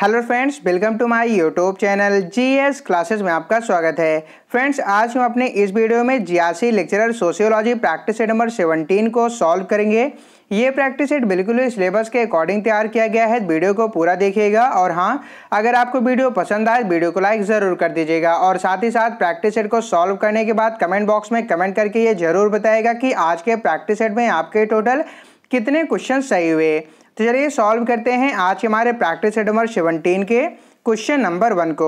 hello friends welcome to my YouTube channel GS classes में आपका स्वागत है फ्रेंड्स आज हम अपने इस वीडियो में जियासी lecturer sociology practice set number 17 को सॉल्व करेंगे ये प्रैक्टिस सेट बिल्कुल ही सिलेबस के अकॉर्डिंग तैयार किया गया है वीडियो को पूरा देखिएगा और हाँ अगर आपको वीडियो पसंद आए वीडियो को लाइक ज़रूर कर दीजिएगा और साथ ही साथ प्रैक्टिस सेट को सॉल्व करने के बाद कमेंट बॉक्स में कमेंट करके ये जरूर बताएगा कि आज के प्रैक्टिस सेट में आपके टोटल कितने क्वेश्चन सही हुए तो चलिए सॉल्व करते हैं आज के हमारे प्रैक्टिस सेट नंबर सेवनटीन के क्वेश्चन नंबर वन को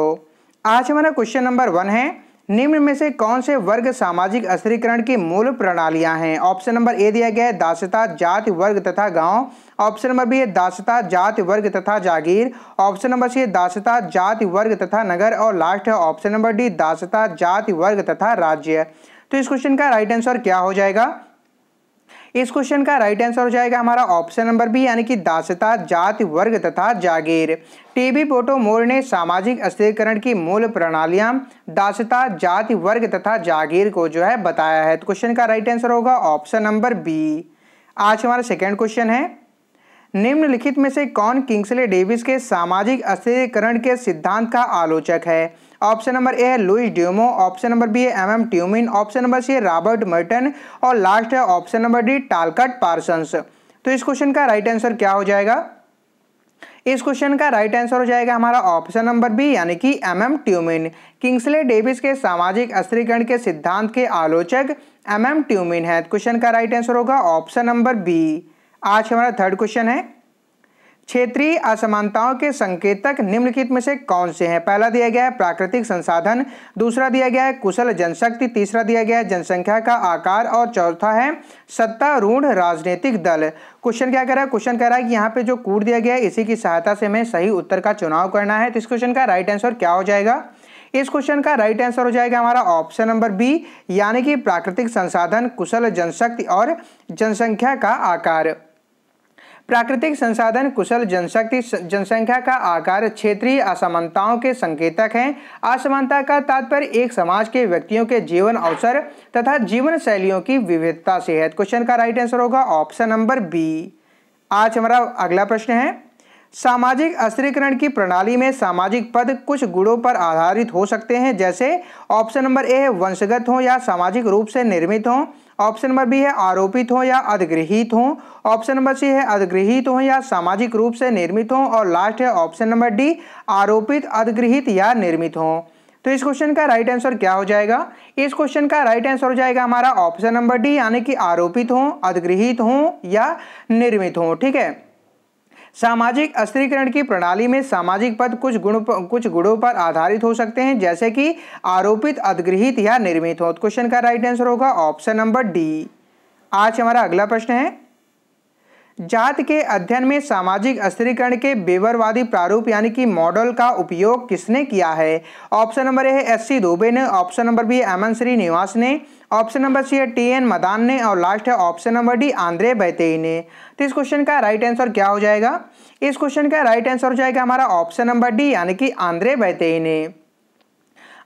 आज हमारा क्वेश्चन नंबर वन है निम्न में से कौन से वर्ग सामाजिक अस्थिरीकरण की मूल प्रणालियां हैं ऑप्शन नंबर ए दिया गया है दासता जाति वर्ग तथा गांव ऑप्शन नंबर बी है दासता जाति वर्ग तथा जागीर ऑप्शन नंबर सी है दासता जाति वर्ग तथा नगर और लास्ट है ऑप्शन नंबर डी दासता जाति वर्ग तथा राज्य तो इस क्वेश्चन का राइट आंसर क्या हो जाएगा इस क्वेश्चन का राइट आंसर हो जाएगा हमारा ऑप्शन नंबर बी यानी कि दासता जाति वर्ग तथा जागीर टीबी पोटो मोर ने सामाजिक अस्थिरीकरण की मूल प्रणालियां दासता जाति वर्ग तथा जागीर को जो है बताया है तो क्वेश्चन का राइट आंसर होगा ऑप्शन नंबर बी आज हमारा सेकेंड क्वेश्चन है निम्नलिखित में से कौन किंग्सले डेविस के सामाजिक अस्थिरीकरण के सिद्धांत का आलोचक है ऑप्शन नंबर ए है Louis Dumont option number B है M M Tumin option number C है रॉबर्ट मर्टन और लास्ट है option number D Talcott Parsons तो इस क्वेश्चन का राइट आंसर क्या हो जाएगा इस क्वेश्चन का राइट आंसर हो जाएगा हमारा ऑप्शन नंबर बी यानी कि M M Tumin Kingsley Davis के सामाजिक अस्त्रीकरण के सिद्धांत के आलोचक एम एम ट्यूमिन है तो क्वेश्चन का राइट आंसर होगा ऑप्शन नंबर बी आज हमारा थर्ड क्वेश्चन है क्षेत्रीय असमानताओं के संकेतक निम्नलिखित में से कौन से हैं पहला दिया गया है प्राकृतिक संसाधन दूसरा दिया गया है कुशल जनशक्ति तीसरा दिया गया है जनसंख्या का आकार और चौथा है सत्तारूढ़ राजनीतिक दल क्वेश्चन क्या कह रहा है क्वेश्चन कह रहा है कि यहाँ पे जो कूट दिया गया है इसी की सहायता से हमें सही उत्तर का चुनाव करना है तो इस क्वेश्चन का राइट आंसर क्या हो जाएगा इस क्वेश्चन का राइट आंसर हो जाएगा हमारा ऑप्शन नंबर बी यानी कि प्राकृतिक संसाधन कुशल जनशक्ति और जनसंख्या का आकार प्राकृतिक संसाधन कुशल जनशक्ति जनसंख्या का आकार क्षेत्रीय असमानताओं के संकेतक हैं असमानता का तात्पर्य एक समाज के व्यक्तियों के जीवन अवसर तथा जीवन शैलियों की विविधता से है क्वेश्चन का राइट आंसर होगा ऑप्शन नंबर बी आज हमारा अगला प्रश्न है सामाजिक अस्त्रीकरण की प्रणाली में सामाजिक पद कुछ गुणों पर आधारित हो सकते हैं जैसे ऑप्शन नंबर ए वंशगत हो या सामाजिक रूप से निर्मित हों ऑप्शन नंबर बी है आरोपित हो या अधिगृहित हो ऑप्शन नंबर सी है अधिगृहित हो या सामाजिक रूप से निर्मित हो और लास्ट है ऑप्शन नंबर डी आरोपित अधिगृहित या निर्मित हो तो इस क्वेश्चन का राइट आंसर क्या हो जाएगा इस क्वेश्चन का राइट आंसर हो जाएगा हमारा ऑप्शन नंबर डी यानी कि आरोपित हो अधिगृहित हो या निर्मित हो ठीक है सामाजिक अस्त्रीकरण की प्रणाली में सामाजिक पद कुछ गुण कुछ गुणों पर आधारित हो सकते हैं जैसे कि आरोपित अधिगृहित या निर्मित हो तो क्वेश्चन का राइट आंसर होगा ऑप्शन नंबर डी आज हमारा अगला प्रश्न है जात के अध्ययन में सामाजिक स्त्रीकरण के बेवरवादी प्रारूप यानी कि मॉडल का उपयोग किसने किया है ऑप्शन नंबर ए है एस सी दुबे ने ऑप्शन नंबर बी है एमन श्री निवास ने ऑप्शन नंबर सी है टी एन मदान ने और लास्ट है option number D Andre Beteille ने तो इस क्वेश्चन का राइट आंसर क्या हो जाएगा इस क्वेश्चन का राइट आंसर हो जाएगा हमारा ऑप्शन नंबर डी यानी कि आंद्रे बैतेई ने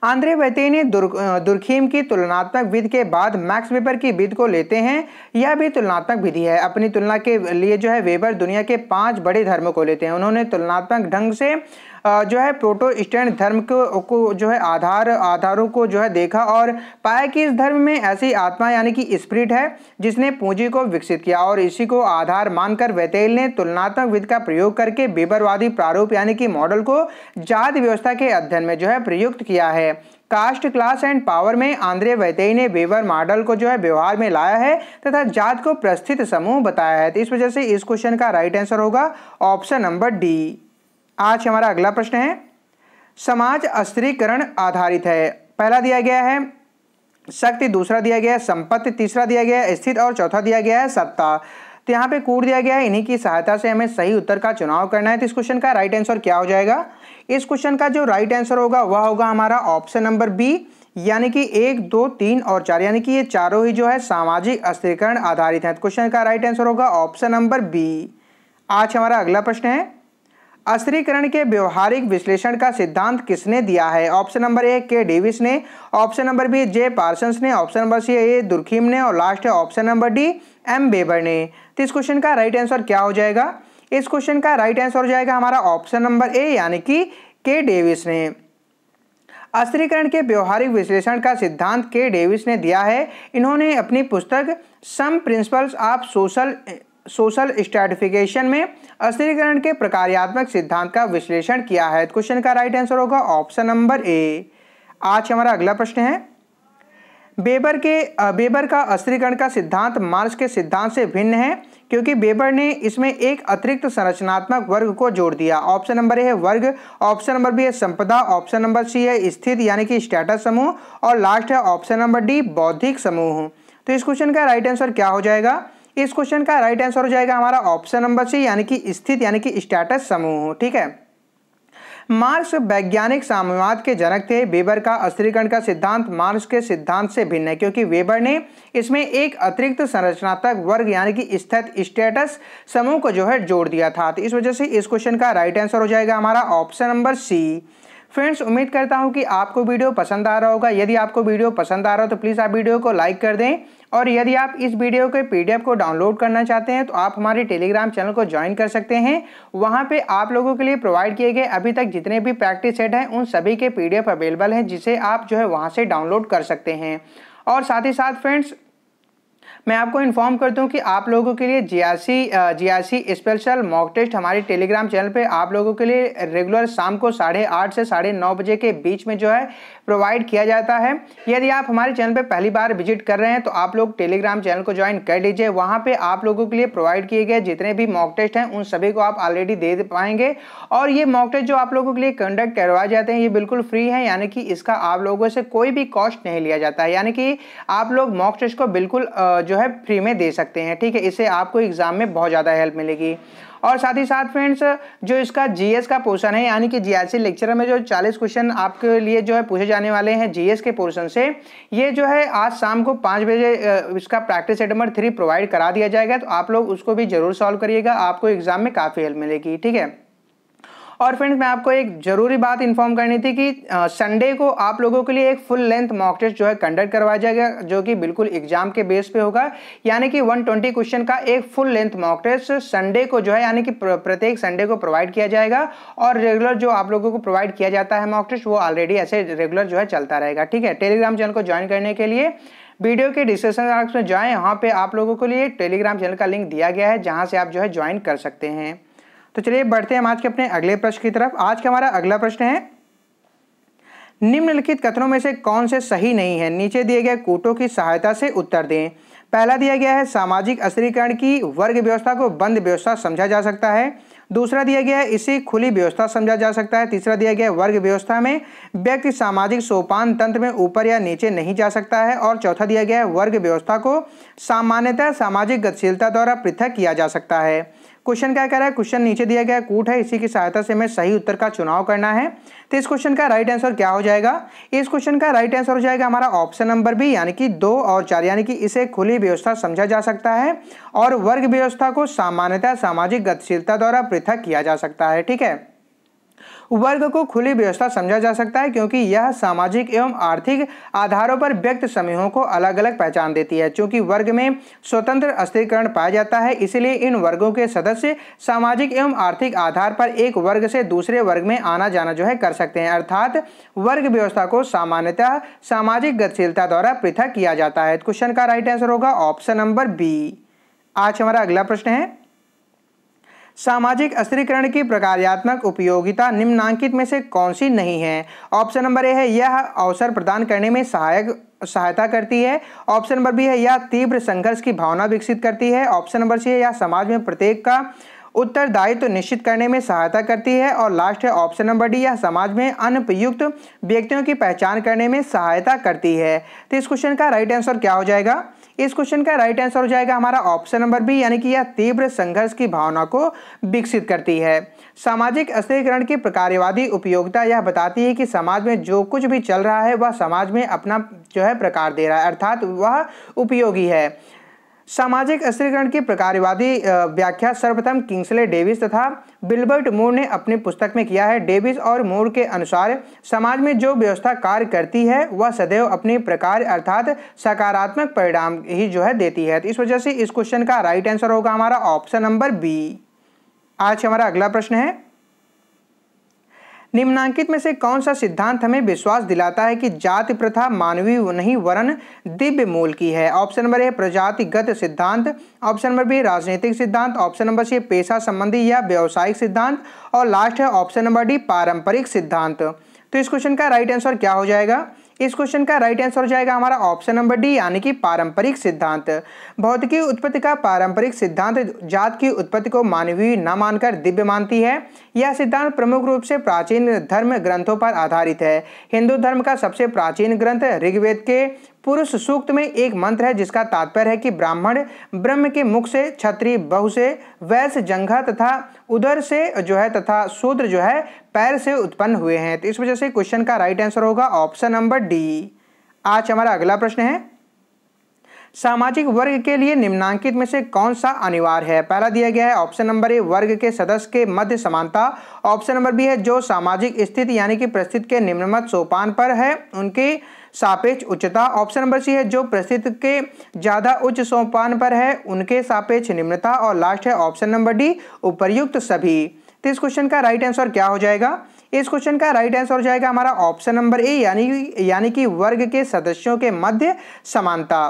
आंद्रे वैती ने दुर, दुर्खीम की तुलनात्मक विधि के बाद मैक्स वेबर की विधि को लेते हैं यह भी तुलनात्मक विधि है अपनी तुलना के लिए जो है वेबर दुनिया के पाँच बड़े धर्मों को लेते हैं उन्होंने तुलनात्मक ढंग से जो है प्रोटो स्टैंड धर्म को, जो है आधार आधारों को जो है देखा और पाया कि इस धर्म में ऐसी आत्मा यानी कि स्प्रिट है जिसने पूंजी को विकसित किया और इसी को आधार मानकर वैतेल ने तुलनात्मक विद का प्रयोग करके बेबरवादी प्रारूप यानी कि मॉडल को जाति व्यवस्था के अध्ययन में जो है प्रयुक्त किया है कास्ट क्लास एंड पावर में आंद्रे वैतेई ने वेवर मॉडल को जो है व्यवहार में लाया है तथा जात को प्रस्थित समूह बताया है तो इस वजह से इस क्वेश्चन का राइट आंसर होगा ऑप्शन नंबर डी आज हमारा अगला प्रश्न है समाज अस्त्रीकरण आधारित है पहला दिया गया है शक्ति दूसरा दिया गया है संपत्ति तीसरा दिया गया है स्थित और चौथा दिया गया है सत्ता तो यहाँ पे कूड़ दिया गया है इन्हीं की सहायता से हमें सही उत्तर का चुनाव करना है तो इस क्वेश्चन का राइट आंसर क्या हो जाएगा इस क्वेश्चन का जो राइट आंसर होगा वह होगा हमारा ऑप्शन नंबर बी यानी कि एक दो तीन और चार यानी कि ये चारों ही जो है सामाजिक अस्थिरीकरण आधारित है क्वेश्चन तो का राइट आंसर होगा ऑप्शन नंबर बी आज हमारा अगला प्रश्न है अस्त्रीकरण के व्यवहारिक विश्लेषण का सिद्धांत किसने दिया है ऑप्शन नंबर ए के डेविस ने option number B J Parsons ने option number C A Durkheim ने और लास्ट है option number D M Weber ने तो इस क्वेश्चन का राइट आंसर क्या हो जाएगा इस क्वेश्चन का राइट आंसर हो जाएगा हमारा ऑप्शन नंबर ए यानी कि के डेविस ने अस्त्रीकरण के व्यवहारिक विश्लेषण का सिद्धांत के डेविस ने दिया है इन्होंने अपनी पुस्तक some principles of social social stratification में अस्थिरीकरण के प्रकार्यात्मक सिद्धांत का विश्लेषण किया है क्वेश्चन का राइट आंसर होगा ऑप्शन नंबर ए आज हमारा अगला प्रश्न है बेबर के बेबर का अस्थिरीकरण का सिद्धांत मार्क्स के सिद्धांत से भिन्न है क्योंकि बेबर ने इसमें एक अतिरिक्त संरचनात्मक वर्ग को जोड़ दिया ऑप्शन नंबर ए है वर्ग ऑप्शन नंबर बी है संपदा ऑप्शन नंबर सी है स्थित यानी कि स्टेटस समूह और लास्ट है ऑप्शन नंबर डी बौद्धिक समूह तो इस क्वेश्चन का राइट आंसर क्या हो जाएगा इस क्वेश्चन का राइट आंसर हो जाएगा हमारा ऑप्शन नंबर सी यानी कि स्थित यानी कि स्टेटस समूह ठीक है मार्क्स वैज्ञानिक साम्यवाद के जनक थे वेबर का अस्त्रीकरण का सिद्धांत मार्क्स के सिद्धांत से भिन्न है क्योंकि वेबर ने इसमें एक अतिरिक्त संरचनात्मक वर्ग यानी कि स्थित स्टेटस समूह को जो है जोड़ दिया था तो इस वजह से इस क्वेश्चन का राइट आंसर हो जाएगा हमारा ऑप्शन नंबर सी फ्रेंड्स उम्मीद करता हूं कि आपको वीडियो पसंद आ रहा होगा यदि आपको वीडियो पसंद आ रहा हो तो प्लीज़ आप वीडियो को लाइक कर दें और यदि आप इस वीडियो के पीडीएफ को डाउनलोड करना चाहते हैं तो आप हमारे टेलीग्राम चैनल को ज्वाइन कर सकते हैं वहाँ पे आप लोगों के लिए प्रोवाइड किए गए अभी तक जितने भी प्रैक्टिस सेट हैं उन सभी के पीडीएफ अवेलेबल हैं जिसे आप जो है वहाँ से डाउनलोड कर सकते हैं और साथ ही साथ फ्रेंड्स मैं आपको इन्फॉर्म कर दूँ कि आप लोगों के लिए जियासी जियासी स्पेशल मॉक टेस्ट हमारे टेलीग्राम चैनल पे आप लोगों के लिए रेगुलर शाम को साढ़े आठ से साढ़े नौ बजे के बीच में जो है प्रोवाइड किया जाता है यदि आप हमारे चैनल पे पहली बार विजिट कर रहे हैं तो आप लोग टेलीग्राम चैनल को ज्वाइन कर लीजिए वहाँ पर आप लोगों के लिए प्रोवाइड किए गए जितने भी मॉक टेस्ट हैं उन सभी को आप ऑलरेडी दे पाएंगे और ये मॉक टेस्ट जो आप लोगों के लिए कंडक्ट करवाए जाते हैं ये बिल्कुल फ्री है यानी कि इसका आप लोगों से कोई भी कॉस्ट नहीं लिया जाता है यानी कि आप लोग मॉक टेस्ट को बिल्कुल जो जो है फ्री में दे सकते हैं ठीक है इससे आपको एग्ज़ाम में बहुत ज़्यादा हेल्प मिलेगी और साथ ही साथ फ्रेंड्स जो इसका जीएस का पोर्शन है यानी कि जीआरसी लेक्चर में जो 40 क्वेश्चन आपके लिए जो है पूछे जाने वाले हैं जीएस के पोर्शन से ये जो है आज शाम को पाँच बजे इसका practice set number three provide करा दिया जाएगा तो आप लोग उसको भी ज़रूर सॉल्व करिएगा आपको एग्ज़ाम में काफ़ी हेल्प मिलेगी ठीक है और फ्रेंड्स मैं आपको एक ज़रूरी बात इन्फॉर्म करनी थी कि संडे को आप लोगों के लिए एक फुल लेंथ मॉक टेस्ट जो है कंडक्ट करवाया जाएगा जो कि बिल्कुल एग्जाम के बेस पे होगा यानी कि 120 क्वेश्चन का एक full length mock test Sunday को जो है यानी कि प्रत्येक संडे को प्रोवाइड किया जाएगा और रेगुलर जो आप लोगों को प्रोवाइड किया जाता है मॉक टेस्ट वो ऑलरेडी ऐसे रेगुलर जो है चलता रहेगा ठीक है टेलीग्राम चैनल को ज्वाइन करने के लिए वीडियो के डिस्क्रिप्शन बॉक्स में जाएँ यहाँ पे आप लोगों के लिए टेलीग्राम चैनल का लिंक दिया गया है जहाँ से आप जो है ज्वाइन कर सकते हैं तो चलिए बढ़ते हैं हम आज के अपने अगले प्रश्न की तरफ आज का हमारा अगला प्रश्न है निम्नलिखित कथनों में से कौन से सही नहीं है नीचे दिए गए कूटों की सहायता से उत्तर दें पहला दिया गया है सामाजिक अस्थिरीकरण की वर्ग व्यवस्था को बंद व्यवस्था समझा जा सकता है दूसरा दिया गया है इसे खुली व्यवस्था समझा जा सकता है तीसरा दिया गया है वर्ग व्यवस्था में व्यक्ति सामाजिक सोपान तंत्र में ऊपर या नीचे नहीं जा सकता है और चौथा दिया गया है वर्ग व्यवस्था को सामान्यतः सामाजिक गतिशीलता द्वारा पृथक किया जा सकता है क्वेश्चन क्या कह रहा है क्वेश्चन नीचे दिया गया कूट है इसी की सहायता से हमें सही उत्तर का चुनाव करना है तो इस क्वेश्चन का राइट आंसर क्या हो जाएगा इस क्वेश्चन का राइट आंसर हो जाएगा हमारा ऑप्शन नंबर बी यानी कि दो और चार यानी कि इसे खुली व्यवस्था समझा जा सकता है और वर्ग व्यवस्था को सामान्यतः सामाजिक गतिशीलता द्वारा पृथक किया जा सकता है ठीक है वर्ग को खुली व्यवस्था समझा जा सकता है क्योंकि यह सामाजिक एवं आर्थिक आधारों पर व्यक्त समूहों को अलग अलग पहचान देती है चूंकि वर्ग में स्वतंत्र अस्थिरकरण पाया जाता है इसलिए इन वर्गों के सदस्य सामाजिक एवं आर्थिक आधार पर एक वर्ग से दूसरे वर्ग में आना जाना जो है कर सकते हैं अर्थात वर्ग व्यवस्था को सामान्यतः सामाजिक गतिशीलता द्वारा पृथक किया जाता है क्वेश्चन का राइट आंसर होगा ऑप्शन नंबर बी आज हमारा अगला प्रश्न है सामाजिक अस्त्रीकरण की प्रकार्यात्मक उपयोगिता निम्नांकित में से कौन सी नहीं है ऑप्शन नंबर ए है यह अवसर प्रदान करने में सहायक सहायता करती है ऑप्शन नंबर बी है यह तीव्र संघर्ष की भावना विकसित करती है ऑप्शन नंबर सी है यह समाज में प्रत्येक का उत्तरदायित्व तो निश्चित करने में सहायता करती है और लास्ट है ऑप्शन नंबर डी यह समाज में अनुपयुक्त व्यक्तियों की पहचान करने में सहायता करती है तो इस क्वेश्चन का राइट आंसर क्या हो जाएगा इस क्वेश्चन का राइट आंसर हो जाएगा हमारा ऑप्शन नंबर बी यानी कि यह तीव्र संघर्ष की भावना को विकसित करती है सामाजिक स्थिरीकरण की प्रकारवादी उपयोगिता यह बताती है कि समाज में जो कुछ भी चल रहा है वह समाज में अपना जो है प्रकार दे रहा है अर्थात वह उपयोगी है सामाजिक स्त्रीकरण की प्रकारवादी व्याख्या सर्वप्रथम किंग्सले डेविस तथा बिल्बर्ट मूर ने अपनी पुस्तक में किया है डेविस और मूर के अनुसार समाज में जो व्यवस्था कार्य करती है वह सदैव अपने प्रकार अर्थात सकारात्मक परिणाम ही जो है देती है तो इस वजह से इस क्वेश्चन का राइट आंसर होगा हमारा ऑप्शन नंबर बी आज हमारा अगला प्रश्न है निम्नांकित में से कौन सा सिद्धांत हमें विश्वास दिलाता है कि जाति प्रथा मानवीय नहीं वरन दिव्य मूल की है ऑप्शन नंबर ए प्रजातिगत सिद्धांत ऑप्शन नंबर बी राजनीतिक सिद्धांत ऑप्शन नंबर सी पेशा संबंधी या व्यावसायिक सिद्धांत और लास्ट है ऑप्शन नंबर डी पारंपरिक सिद्धांत तो इस क्वेश्चन का राइट आंसर क्या हो जाएगा इस क्वेश्चन का राइट आंसर हो जाएगा हमारा ऑप्शन नंबर डी यानी कि पारंपरिक सिद्धांत भौतिकी उत्पत्ति का पारंपरिक सिद्धांत जात की उत्पत्ति को मानवीय न मानकर दिव्य मानती है यह सिद्धांत प्रमुख रूप से प्राचीन धर्म ग्रंथों पर आधारित है हिंदू धर्म का सबसे प्राचीन ग्रंथ ऋग्वेद के पुरुष सूक्त में एक मंत्र है जिसका तात्पर्य है कि ब्राह्मण ब्रह्म के मुख से छत्री बहु से वैश्य जंघा तथा उदर से जो है तथा शूद्र जो है पैर से उत्पन्न हुए हैं तो इस वजह से क्वेश्चन का राइट आंसर होगा ऑप्शन नंबर डी आज हमारा अगला प्रश्न है सामाजिक वर्ग के लिए निम्नांकित में से कौन सा अनिवार्य है पहला दिया गया है ऑप्शन नंबर ए वर्ग के सदस्य के मध्य समानता ऑप्शन नंबर बी है जो सामाजिक स्थिति यानी कि परिस्थिति के निम्नमत सोपान पर है उनकी सापेक्ष उच्चता ऑप्शन नंबर सी है जो प्रसिद्ध के ज़्यादा उच्च सोपान पर है उनके सापेक्ष निम्नता और लास्ट है ऑप्शन नंबर डी उपरयुक्त सभी तो इस क्वेश्चन का राइट आंसर क्या हो जाएगा इस क्वेश्चन का राइट आंसर हो जाएगा हमारा ऑप्शन नंबर ए यानी यानी कि वर्ग के सदस्यों के मध्य समानता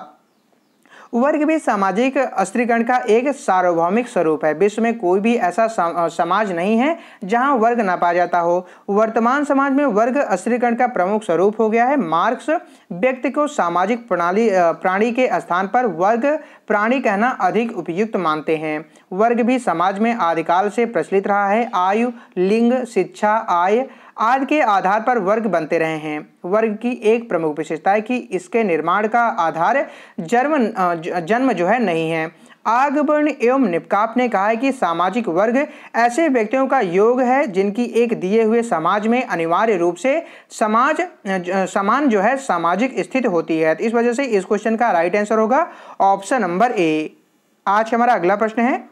वर्ग भी सामाजिक स्त्रीकरण का एक सार्वभौमिक स्वरूप है विश्व में कोई भी ऐसा समाज नहीं है जहां वर्ग ना पाया जाता हो वर्तमान समाज में वर्ग स्त्रीकरण का प्रमुख स्वरूप हो गया है मार्क्स व्यक्ति को सामाजिक प्रणाली प्राणी के स्थान पर वर्ग प्राणी कहना अधिक उपयुक्त मानते हैं वर्ग भी समाज में आदिकाल से प्रचलित रहा है आयु लिंग शिक्षा आय आदि के आधार पर वर्ग बनते रहे हैं वर्ग की एक प्रमुख विशेषता है कि इसके निर्माण का आधार जन्म जन्म जो है नहीं है आगबर्ण एवं निपकाप ने कहा है कि सामाजिक वर्ग ऐसे व्यक्तियों का योग है जिनकी एक दिए हुए समाज में अनिवार्य रूप से समाज समान जो है सामाजिक स्थिति होती है इस वजह से इस क्वेश्चन का राइट आंसर होगा ऑप्शन नंबर ए आज हमारा अगला प्रश्न है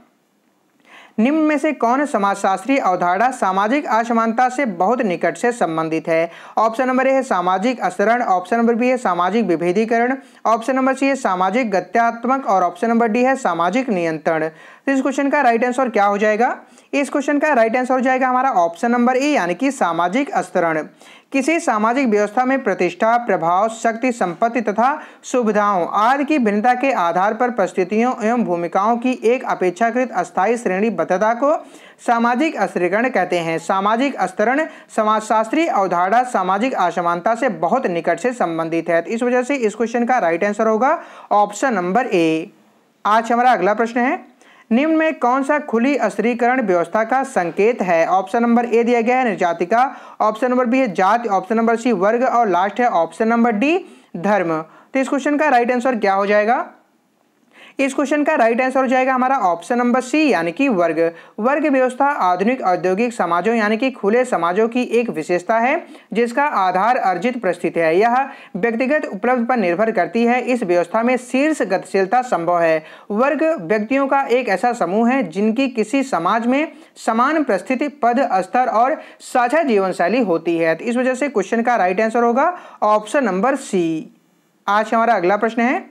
निम्न में से कौन समाजशास्त्री अवधारणा सामाजिक असमानता से बहुत निकट से संबंधित है ऑप्शन नंबर ए है सामाजिक असरण ऑप्शन नंबर बी है सामाजिक विभेदीकरण ऑप्शन नंबर सी है सामाजिक गत्यात्मक और ऑप्शन नंबर डी है सामाजिक नियंत्रण तो इस क्वेश्चन का राइट आंसर क्या हो जाएगा इस क्वेश्चन का राइट आंसर हो जाएगा हमारा ऑप्शन नंबर ए यानी कि सामाजिक स्तरण किसी सामाजिक व्यवस्था में प्रतिष्ठा प्रभाव शक्ति संपत्ति तथा सुविधाओं आदि की भिन्नता के आधार पर परिस्थितियों एवं भूमिकाओं की एक अपेक्षाकृत अस्थायी श्रेणीबद्धता को सामाजिक स्तरीकरण कहते हैं सामाजिक स्तरण समाजशास्त्रीय अवधारणा सामाजिक असमानता से बहुत निकट से संबंधित है इस वजह से इस क्वेश्चन का राइट आंसर होगा ऑप्शन नंबर ए आज हमारा अगला प्रश्न है निम्न में कौन सा खुली अस्त्रीकरण व्यवस्था का संकेत है ऑप्शन नंबर ए दिया गया है निर्जातिका ऑप्शन नंबर बी है जाति ऑप्शन नंबर सी वर्ग और लास्ट है ऑप्शन नंबर डी धर्म तो इस क्वेश्चन का राइट आंसर क्या हो जाएगा इस क्वेश्चन का राइट आंसर हो जाएगा हमारा ऑप्शन नंबर सी यानी कि वर्ग वर्ग व्यवस्था आधुनिक औद्योगिक समाजों यानी कि खुले समाजों की एक विशेषता है जिसका आधार अर्जित परिस्थिति है यह व्यक्तिगत उपलब्ध पर निर्भर करती है इस व्यवस्था में शीर्ष गतिशीलता संभव है वर्ग व्यक्तियों का एक ऐसा समूह है जिनकी किसी समाज में समान परिस्थिति पद स्तर और साझा जीवन शैली होती है तो इस वजह से क्वेश्चन का राइट आंसर होगा ऑप्शन नंबर सी आज हमारा अगला प्रश्न है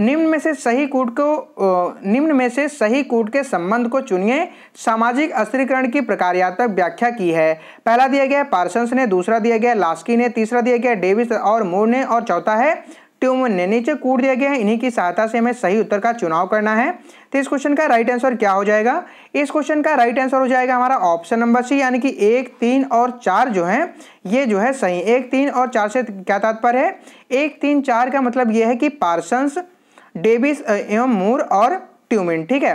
निम्न में से सही कूट को निम्न में से सही कूट के संबंध को चुनिए सामाजिक अस्त्रीकरण की प्रकारियात्मक व्याख्या की है पहला दिया गया पार्सन्स ने दूसरा दिया गया लास्की ने तीसरा दिया गया डेविस और मोर ने और चौथा है ट्यूम ने नीचे कूट दिया गया है इन्हीं की सहायता से हमें सही उत्तर का चुनाव करना है तो इस क्वेश्चन का राइट आंसर क्या हो जाएगा इस क्वेश्चन का राइट आंसर हो जाएगा हमारा ऑप्शन नंबर सी यानी कि एक तीन और चार जो है ये जो है सही एक तीन और चार से क्या तात्पर्य है एक तीन चार का मतलब ये है कि पार्सन्स डेविस एवं मूर और ट्यूमिन ठीक है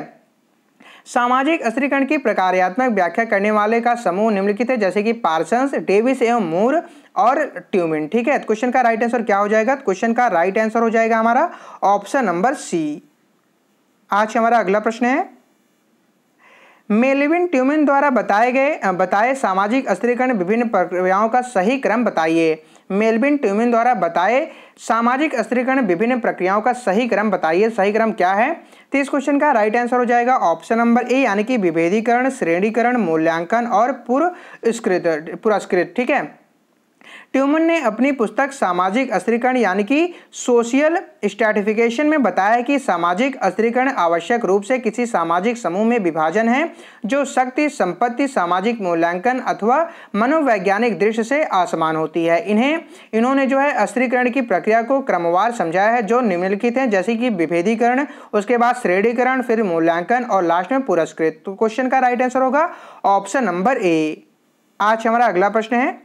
सामाजिक स्त्रीकरण की प्रकार्यात्मक व्याख्या करने वाले का समूह निम्नलिखित है जैसे कि पार्सन्स डेविस एवं मूर और ट्यूमिन ठीक है क्वेश्चन का राइट आंसर क्या हो जाएगा क्वेश्चन का राइट आंसर हो जाएगा हमारा ऑप्शन नंबर सी आज हमारा अगला प्रश्न है मेलिविन ट्यूमिन द्वारा बताए गए बताए सामाजिक स्त्रीकरण विभिन्न प्रक्रियाओं का सही क्रम बताइए मेलबिन ट्यूमिन द्वारा बताए सामाजिक स्त्रीकरण विभिन्न प्रक्रियाओं का सही क्रम बताइए सही क्रम क्या है तो इस क्वेश्चन का राइट आंसर हो जाएगा ऑप्शन नंबर ए यानी कि विभेदीकरण श्रेणीकरण मूल्यांकन और पुरस्कृत पुरस्कृत ठीक है ट्यूमन ने अपनी पुस्तक सामाजिक अस्त्रीकरण यानी कि सोशियल स्टैटिफिकेशन में बताया कि सामाजिक अस्त्रीकरण आवश्यक रूप से किसी सामाजिक समूह में विभाजन है जो शक्ति संपत्ति सामाजिक मूल्यांकन अथवा मनोवैज्ञानिक दृश्य से आसमान होती है इन्हें इन्होंने जो है अस्त्रीकरण की प्रक्रिया को क्रमवार समझाया है जो निम्नलिखित है जैसे कि विभेदीकरण उसके बाद श्रेणीकरण फिर मूल्यांकन और लास्ट में पुरस्कृत तो क्वेश्चन का राइट आंसर होगा ऑप्शन नंबर ए आज हमारा अगला प्रश्न है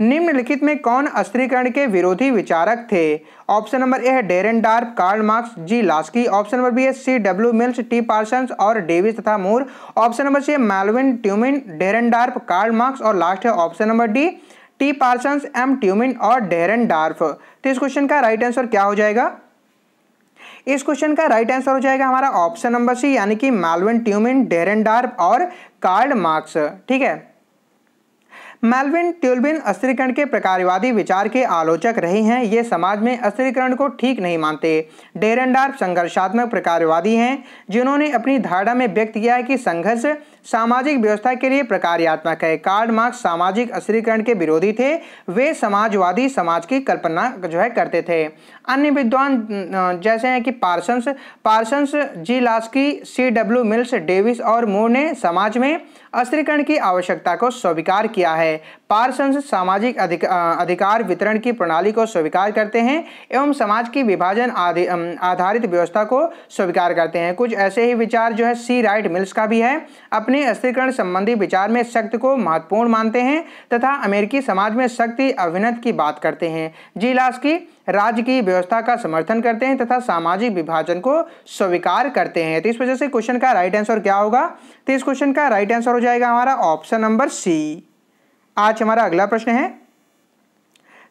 निम्नलिखित में कौन अस्त्रीकरण के विरोधी विचारक थे ऑप्शन नंबर ए है Dahrendorf Karl Marx G Laski option number B है C W Mills T Parsons और डेविस तथा मूर ऑप्शन नंबर सी है Melvin Tumin Dahrendorf Karl Marx और लास्ट है option number D T Parsons M Tumin और Dahrendorf तो इस question का राइट आंसर क्या हो जाएगा इस क्वेश्चन का राइट आंसर हो जाएगा हमारा ऑप्शन नंबर सी यानी कि मेलविन ट्यूमिन डेरन डार्प और कार्ड मार्क्स ठीक है मेलविन ट्यूलबिन अस्त्रीकरण के प्रकारवादी विचार के आलोचक रहे हैं ये समाज में अस्त्रीकरण को ठीक नहीं मानते डेरेंडार संघर्षात्मक प्रकारवादी हैं जिन्होंने अपनी धारणा में व्यक्त किया है कि संघर्ष सामाजिक व्यवस्था के लिए प्रकारयात्मक है कार्ड मार्क्स सामाजिक अस्त्रीकरण के विरोधी थे वे समाजवादी समाज की कल्पना जो है करते थे अन्य विद्वान जैसे हैं कि Parsons Parsons G Laski C W Mills Davis और मोर ने समाज में अस्त्रीकरण की आवश्यकता को स्वीकार किया है है सामाजिक अधिक, अधिकार वितरण की प्रणाली को स्वीकार करते हैं एवं समाज की विभाजन आधारित व्यवस्था को स्वीकार करते हैं कुछ ऐसे ही विचार जो है सी राइट मिल्स का भी है अपने अस्थिरकरण संबंधी विचार में शक्ति को महत्वपूर्ण मानते हैं तथा अमेरिकी समाज में शक्ति अभिनत की बात करते हैं जी लास्ट की राज्य की व्यवस्था का समर्थन करते हैं तथा सामाजिक विभाजन को स्वीकार करते हैं तो इस वजह से क्वेश्चन का राइट आंसर क्या होगा तो इस क्वेश्चन का राइट आंसर हो जाएगा हमारा ऑप्शन नंबर सी आज हमारा अगला प्रश्न है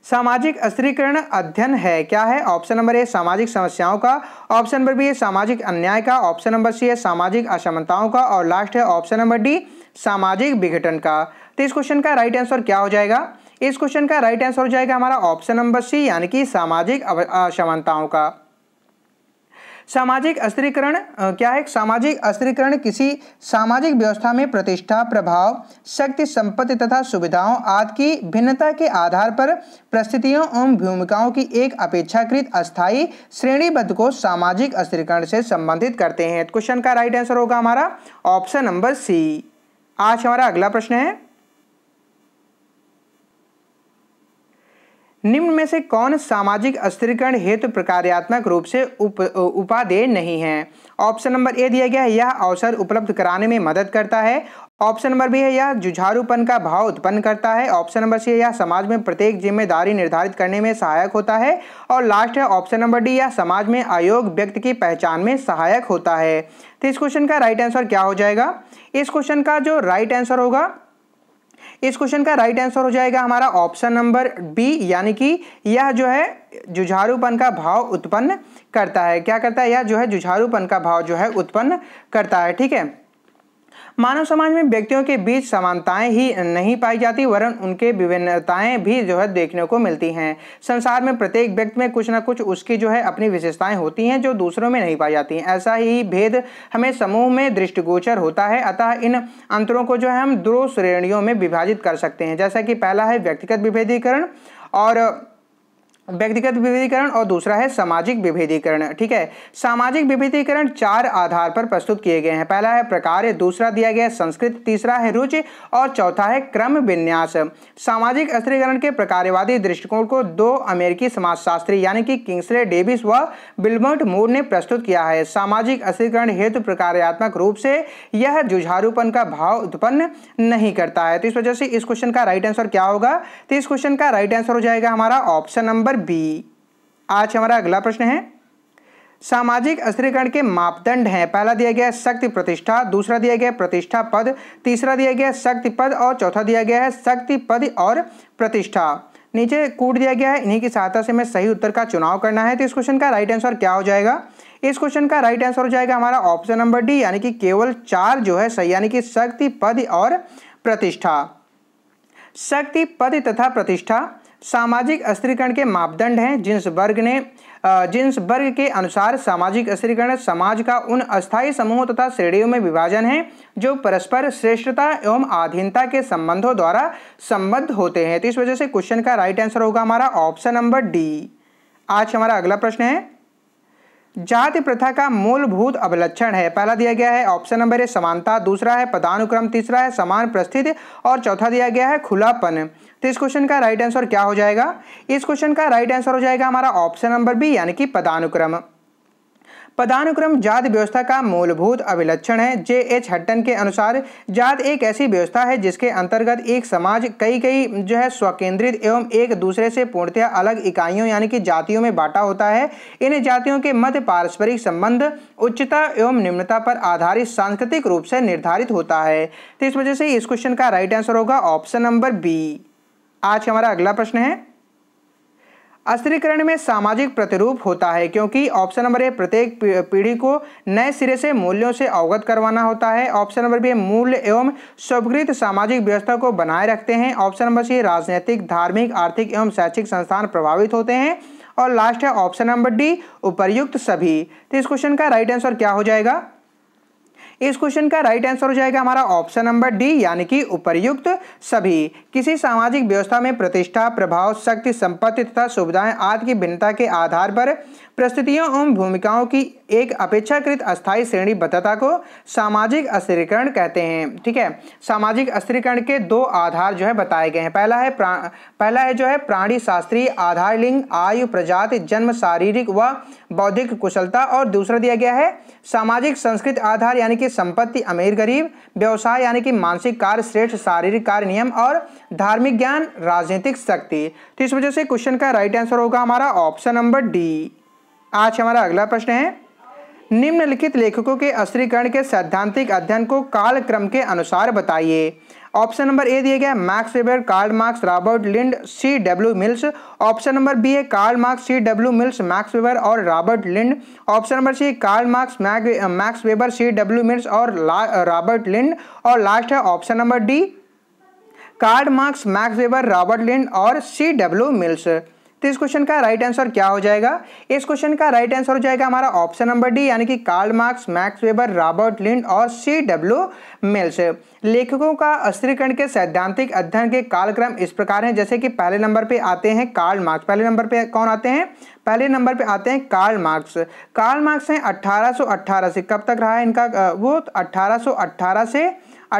सामाजिक अस्थिरीकरण अध्ययन है क्या है ऑप्शन नंबर ए सामाजिक समस्याओं का ऑप्शन नंबर बी है सामाजिक अन्याय का ऑप्शन नंबर सी है सामाजिक असमानताओं का और लास्ट है ऑप्शन नंबर डी सामाजिक विघटन का तो इस क्वेश्चन का राइट आंसर क्या हो जाएगा इस क्वेश्चन का राइट आंसर हो जाएगा हमारा ऑप्शन नंबर सी यानी कि सामाजिक असमानताओं का सामाजिक अस्त्रीकरण क्या है सामाजिक अस्त्रीकरण किसी सामाजिक व्यवस्था में प्रतिष्ठा प्रभाव शक्ति संपत्ति तथा सुविधाओं आदि की भिन्नता के आधार पर परिस्थितियों एवं भूमिकाओं की एक अपेक्षाकृत अस्थायी श्रेणीबद्ध को सामाजिक अस्त्रीकरण से संबंधित करते हैं तो क्वेश्चन का राइट आंसर होगा हमारा ऑप्शन नंबर सी आज हमारा अगला प्रश्न है निम्न में से कौन सामाजिक स्थिरीकरण हेतु प्रकार्यात्मक रूप से उप उपादेय नहीं है ऑप्शन नंबर ए दिया गया है यह अवसर उपलब्ध कराने में मदद करता है ऑप्शन नंबर बी है यह जुझारूपन का भाव उत्पन्न करता है ऑप्शन नंबर सी है यह समाज में प्रत्येक जिम्मेदारी निर्धारित करने में सहायक होता है और लास्ट है ऑप्शन नंबर डी यह समाज में अयोग व्यक्ति की पहचान में सहायक होता है तो इस क्वेश्चन का राइट आंसर क्या हो जाएगा इस क्वेश्चन का जो राइट आंसर होगा इस क्वेश्चन का राइट आंसर हो जाएगा हमारा ऑप्शन नंबर बी यानी कि यह जो है जुझारूपन का भाव उत्पन्न करता है क्या करता है यह जो है जुझारूपन का भाव जो है उत्पन्न करता है ठीक है मानव समाज में व्यक्तियों के बीच समानताएं ही नहीं पाई जाती वरन उनके विभिन्नताएं भी जो है देखने को मिलती हैं संसार में प्रत्येक व्यक्ति में कुछ ना कुछ उसकी जो है अपनी विशेषताएं होती हैं जो दूसरों में नहीं पाई जाती हैं ऐसा ही भेद हमें समूह में दृष्टिगोचर होता है अतः इन अंतरों को जो है हम दो श्रेणियों में विभाजित कर सकते हैं जैसा कि पहला है व्यक्तिगत विभेदीकरण और व्यक्तिगत विभेदीकरण और दूसरा है सामाजिक विभेदीकरण ठीक है सामाजिक विभेदीकरण चार आधार पर प्रस्तुत किए गए हैं पहला है प्रकार दूसरा दिया गया है संस्कृत तीसरा है रुचि और चौथा है क्रम विन्यास सामाजिक स्त्रीकरण के प्रकारवादी दृष्टिकोण को दो अमेरिकी समाजशास्त्री यानी कि किंग्सले डेविस व बिलबर्ट मूर ने प्रस्तुत किया है सामाजिक स्त्रीकरण हेतु प्रकार्यात्मक रूप से यह जुझारूपन का भाव उत्पन्न नहीं करता है तो इस वजह से इस क्वेश्चन का राइट आंसर क्या होगा तो इस क्वेश्चन का राइट आंसर हो जाएगा हमारा ऑप्शन नंबर नंबर बी आज हमारा अगला प्रश्न है सामाजिक स्त्रीकरण के मापदंड हैं पहला दिया गया है शक्ति प्रतिष्ठा दूसरा दिया गया है प्रतिष्ठा पद तीसरा दिया गया है शक्ति पद और चौथा दिया गया है शक्ति पद और प्रतिष्ठा नीचे कूट दिया गया है इन्हीं की सहायता से हमें सही उत्तर का चुनाव करना है तो इस क्वेश्चन का राइट आंसर क्या हो जाएगा इस क्वेश्चन का राइट आंसर हो जाएगा हमारा ऑप्शन नंबर डी यानी कि केवल चार जो है सही यानी कि शक्ति पद और प्रतिष्ठा शक्ति पद तथा प्रतिष्ठा सामाजिक स्त्रीकरण के मापदंड हैं जिन्स वर्ग ने जिन्स वर्ग के अनुसार सामाजिक स्त्रीकरण समाज का उन अस्थायी समूहों तथा श्रेणियों में विभाजन है जो परस्पर श्रेष्ठता एवं आधीनता के संबंधों द्वारा संबद्ध होते हैं तो इस वजह से क्वेश्चन का राइट आंसर होगा हमारा ऑप्शन नंबर डी आज हमारा अगला प्रश्न है जाति प्रथा का मूलभूत अवलक्षण है पहला दिया गया है ऑप्शन नंबर ए समानता दूसरा है पदानुक्रम तीसरा है समान प्रस्थिति और चौथा दिया गया है खुलापन तो इस क्वेश्चन का राइट आंसर क्या हो जाएगा इस क्वेश्चन का राइट आंसर हो जाएगा हमारा ऑप्शन नंबर बी यानी कि पदानुक्रम पदानुक्रम जात व्यवस्था का मूलभूत अभिलक्षण है जे एच हट्टन के अनुसार जात एक ऐसी व्यवस्था है जिसके अंतर्गत एक समाज कई कई जो है स्वकेंद्रित एवं एक दूसरे से पूर्णतः अलग इकाइयों यानी कि जातियों में बांटा होता है इन जातियों के मध्य पारस्परिक संबंध उच्चता एवं निम्नता पर आधारित सांस्कृतिक रूप से निर्धारित होता है तो इस वजह से इस क्वेश्चन का राइट आंसर होगा ऑप्शन नंबर बी आज हमारा अगला प्रश्न है अस्त्रीकरण में सामाजिक प्रतिरूप होता है क्योंकि ऑप्शन नंबर ए प्रत्येक पीढ़ी को नए सिरे से मूल्यों से अवगत करवाना होता है ऑप्शन नंबर बी मूल्य एवं स्वीकृत सामाजिक व्यवस्था को बनाए रखते हैं ऑप्शन नंबर सी राजनीतिक धार्मिक आर्थिक एवं शैक्षिक संस्थान प्रभावित होते हैं और लास्ट है ऑप्शन नंबर डी उपरयुक्त सभी तो इस क्वेश्चन का राइट आंसर क्या हो जाएगा इस क्वेश्चन का राइट आंसर हो जाएगा हमारा ऑप्शन नंबर डी यानी कि उपरयुक्त सभी किसी सामाजिक व्यवस्था में प्रतिष्ठा प्रभाव शक्ति संपत्ति तथा सुविधाएं आदि की भिन्नता के आधार पर प्रस्तुतियों एवं भूमिकाओं की एक अपेक्षाकृत अस्थायी श्रेणीबद्धता को सामाजिक अस्थिरीकरण कहते हैं ठीक है सामाजिक अस्थिरीकरण के दो आधार जो है बताए गए हैं पहला है पहला है जो है प्राणी शास्त्रीय आधार लिंग आयु प्रजाति जन्म शारीरिक व बौद्धिक कुशलता और दूसरा दिया गया है सामाजिक संस्कृत आधार यानी कि संपत्ति अमीर गरीब व्यवसाय यानी कि मानसिक कार्य श्रेष्ठ शारीरिक कार्य नियम और धार्मिक ज्ञान राजनीतिक शक्ति तो इस वजह से क्वेश्चन का राइट आंसर होगा हमारा ऑप्शन नंबर डी आज हमारा अगला प्रश्न है निम्नलिखित लेखकों के अस्त्रीकरण के सैद्धांतिक अध्ययन को कालक्रम के अनुसार बताइए ऑप्शन नंबर ए दिया गया Max Weber Karl Marx Robert Lynd C W Mills option number B है Karl Marx C W Mills Max Weber और Robert Lynd option number C Karl Marx Max Weber C W Mills और Robert Lynd और last है option number D Karl Marx Max Weber Robert Lynd और C W mills तो इस question का right answer क्या हो जाएगा इस क्वेश्चन का राइट आंसर हो जाएगा हमारा ऑप्शन नंबर डी यानी कि Karl Marx Max Weber Robert Lynd और सी डब्ल्यू मिल्स लेखकों का अस्त्रीकरण के सैद्धांतिक अध्ययन के कालक्रम इस प्रकार हैं जैसे कि पहले नंबर पे आते हैं कार्ल मार्क्स पहले नंबर पे कौन आते हैं पहले नंबर पे आते हैं कार्ल मार्क्स कार्ल मार्क्स हैं 1818 से कब तक रहा है इनका वो 1818 तो से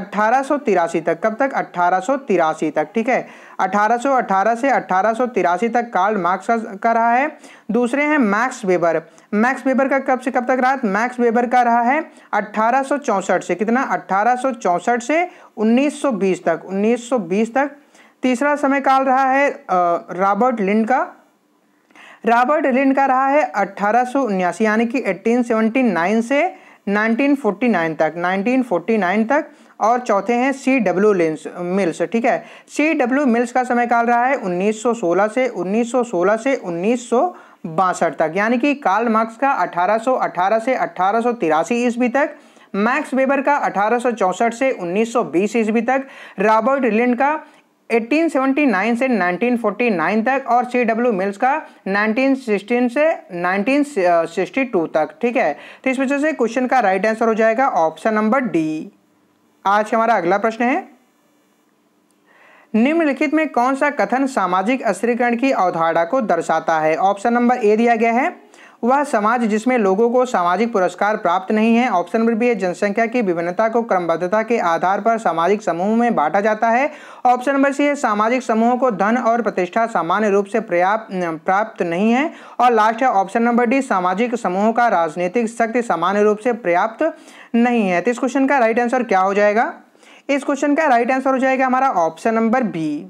1883 तक कब तक 1883 तक ठीक है 1818 से 1883 तक कार्ल मार्क्स का, रहा है दूसरे हैं मैक्स वेबर मैक्स वेबर का कब से कब तक रहा मैक्स वेबर का रहा है 1864 से कितना 1864 से 1920 तक 1920 तक तीसरा समय काल रहा है रॉबर्ट लिंड का रॉबर्ट लिंड का रहा है अट्ठारह यानी कि 1879 से 1949 तक 1949 तक और चौथे हैं सी डब्ल्यू लेंस मिल्स ठीक है सी डब्ल्यू मिल्स का समय काल रहा है 1916 से 1916 से उन्नीस तक यानी कि कार्ल मार्क्स का 1818 से अठारह सौ ईस्वी तक मैक्स वेबर का 1864 से 1920 ईस्वी तक रॉबर्ट लिंड का 1879 से 1949 तक और सी डब्ल्यू मिल्स का 1916 से 1962 तक ठीक है तो इस वजह से क्वेश्चन का राइट आंसर हो जाएगा ऑप्शन नंबर डी आज हमारा अगला प्रश्न है निम्नलिखित में कौन सा कथन सामाजिक अस्त्रीकरण की अवधारणा को दर्शाता है ऑप्शन नंबर ए दिया गया है वह समाज जिसमें लोगों को सामाजिक पुरस्कार प्राप्त नहीं है ऑप्शन नंबर बी है जनसंख्या की विभिन्नता को क्रमबद्धता के आधार पर सामाजिक समूह में बांटा जाता है ऑप्शन नंबर सी है सामाजिक समूहों को धन और प्रतिष्ठा सामान्य रूप से पर्याप्त प्राप्त नहीं है और लास्ट है ऑप्शन नंबर डी सामाजिक समूहों का राजनीतिक शक्ति सामान्य रूप से पर्याप्त नहीं है तो इस क्वेश्चन का राइट आंसर क्या हो जाएगा इस क्वेश्चन का राइट आंसर हो जाएगा हमारा ऑप्शन नंबर बी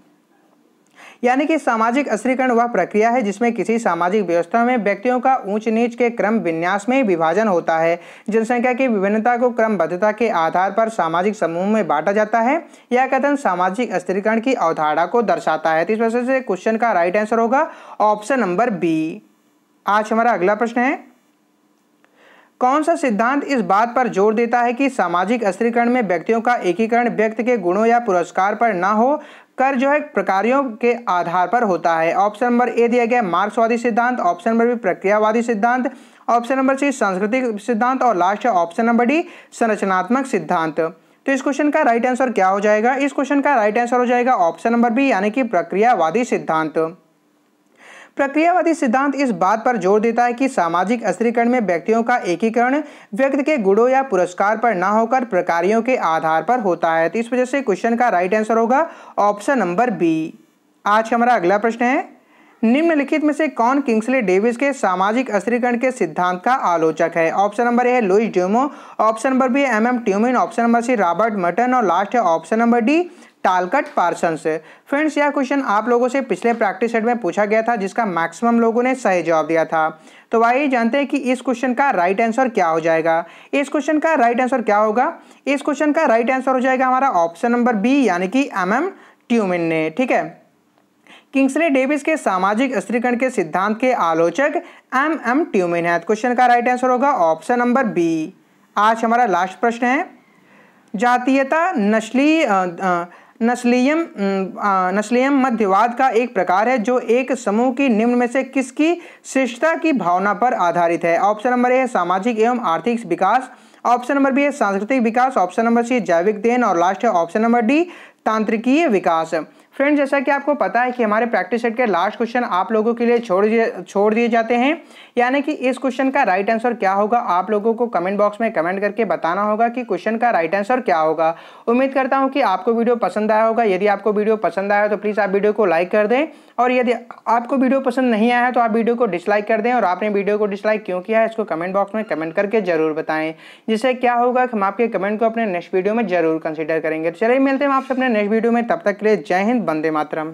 यानी कि सामाजिक अस्त्रीकरण वह प्रक्रिया है जिसमें किसी सामाजिक व्यवस्था में व्यक्तियों का ऊंच नीच के क्रम विन्यास में विभाजन होता है जनसंख्या की विभिन्नता को क्रमबद्धता के आधार पर सामाजिक समूह में बांटा जाता है यह कथन सामाजिक अस्त्रीकरण की अवधारणा को दर्शाता है तो इस वजह से क्वेश्चन का राइट आंसर होगा ऑप्शन नंबर बी आज हमारा अगला प्रश्न है कौन सा सिद्धांत इस बात पर जोर देता है कि सामाजिक स्त्रीकरण में व्यक्तियों का एकीकरण व्यक्ति के गुणों या पुरस्कार पर ना हो कर जो है प्रकारियों के आधार पर होता है ऑप्शन नंबर ए दिया गया मार्क्सवादी सिद्धांत ऑप्शन नंबर बी प्रक्रियावादी सिद्धांत ऑप्शन नंबर सी सांस्कृतिक सिद्धांत और लास्ट है ऑप्शन नंबर डी संरचनात्मक सिद्धांत तो इस क्वेश्चन का राइट आंसर क्या हो जाएगा इस क्वेश्चन का राइट आंसर हो जाएगा ऑप्शन नंबर बी यानी कि प्रक्रियावादी सिद्धांत प्रक्रियावादी सिद्धांत इस बात पर जोर देता है कि सामाजिक स्त्रीकरण में व्यक्तियों का एकीकरण व्यक्ति के गुणों या पुरस्कार पर ना होकर प्रकारियों के आधार पर होता है तो इस वजह से क्वेश्चन का राइट आंसर होगा ऑप्शन नंबर बी आज हमारा अगला प्रश्न है निम्नलिखित में से कौन किंग्सले डेविस के सामाजिक अस्थिरीकरण के सिद्धांत का आलोचक है ऑप्शन नंबर ए है Louis Dumont option number B M M Tumin option number C Robert Merton और लास्ट है option number D Talcott Parsons friends यह क्वेश्चन आप लोगों से पिछले प्रैक्टिस सेट में पूछा गया था जिसका मैक्सिमम लोगों ने सही जवाब दिया था तो आइए जानते हैं कि इस क्वेश्चन का राइट आंसर क्या हो जाएगा इस क्वेश्चन का राइट आंसर क्या होगा इस क्वेश्चन का राइट आंसर हो जाएगा हमारा ऑप्शन नंबर बी यानी कि एम एम ट्यूमिन ने ठीक है किंग्सले डेविस के सामाजिक स्त्रीकरण के सिद्धांत के आलोचक एम एम ट्यूमिन है क्वेश्चन का राइट आंसर होगा ऑप्शन नंबर बी आज हमारा लास्ट प्रश्न है जातीयता नस्ली नस्लीयम नस्लीयम मध्यवाद का एक प्रकार है जो एक समूह की निम्न में से किसकी श्रेष्ठता की भावना पर आधारित है ऑप्शन नंबर ए है सामाजिक एवं आर्थिक विकास ऑप्शन नंबर बी है सांस्कृतिक विकास ऑप्शन नंबर सी जैविक देन और लास्ट है ऑप्शन नंबर डी तांत्रिकीय विकास फ्रेंड्स जैसा कि आपको पता है कि हमारे प्रैक्टिस सेट के लास्ट क्वेश्चन आप लोगों के लिए छोड़ दिए छोड़ दिए जाते हैं यानी कि इस क्वेश्चन का राइट आंसर क्या होगा आप लोगों को कमेंट बॉक्स में कमेंट करके बताना होगा कि क्वेश्चन का राइट आंसर क्या होगा उम्मीद करता हूँ कि आपको वीडियो पसंद आया होगा यदि आपको वीडियो पसंद आया तो प्लीज़ आप वीडियो को लाइक कर दें और यदि आपको वीडियो पसंद नहीं आया तो आप वीडियो को डिसलाइक कर दें और आपने वीडियो को डिसलाइक क्यों किया है इसको कमेंट बॉक्स में कमेंट करके ज़रूर बताएं जिससे क्या होगा हम आपके कमेंट को अपने नेक्स्ट वीडियो में ज़रूर कंसिडर करेंगे तो चलिए मिलते हैं आपसे अपने नेक्स्ट वीडियो में तब तक के लिए जय हिंद वंदे मातरम